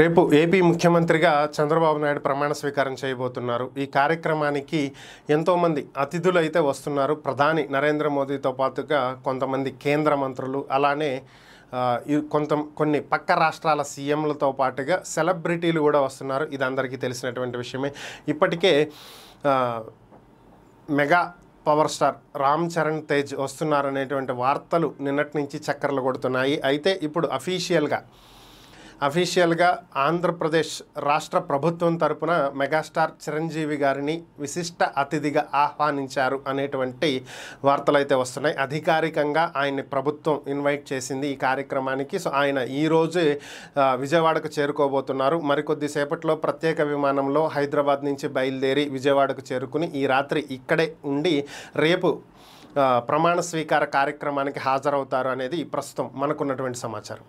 రేపు ఏపీ ముఖ్యమంత్రిగా చంద్రబాబు నాయుడు ప్రమాణ స్వీకారం చేయబోతున్నారు ఈ కార్యక్రమానికి ఎంతోమంది అతిథులు అయితే వస్తున్నారు ప్రధాని నరేంద్ర మోదీతో పాటుగా కొంతమంది కేంద్ర మంత్రులు అలానే కొంత కొన్ని పక్క రాష్ట్రాల సీఎంలతో పాటుగా సెలబ్రిటీలు కూడా వస్తున్నారు ఇది అందరికీ తెలిసినటువంటి విషయమే ఇప్పటికే mega power star Ram Charan Tej వస్తున్నారు అనేటువంటి వార్తలు నిన్నటి నుంచి చక్కర్లు కొడుతున్నాయి అయితే ఇప్పుడు అఫీషియల్గా అఫీషియల్గా ఆంధ్రప్రదేశ్ రాష్ట్ర ప్రభుత్వం తరపున మెగాస్టార్ చిరంజీవి గారిని విశిష్ట అతిథిగా ఆహ్వానించారు అనేటువంటి వార్తలు అయితే వస్తున్నాయి అధికారికంగా ఆయన్ని ప్రభుత్వం ఇన్వైట్ చేసింది ఈ కార్యక్రమానికి సో ఆయన ఈరోజు విజయవాడకు చేరుకోబోతున్నారు మరికొద్దిసేపట్లో ప్రత్యేక విమానంలో హైదరాబాద్ నుంచి బయలుదేరి విజయవాడకు చేరుకుని ఈ రాత్రి ఇక్కడే ఉండి రేపు ప్రమాణ స్వీకార కార్యక్రమానికి హాజరవుతారు అనేది ప్రస్తుతం మనకున్నటువంటి సమాచారం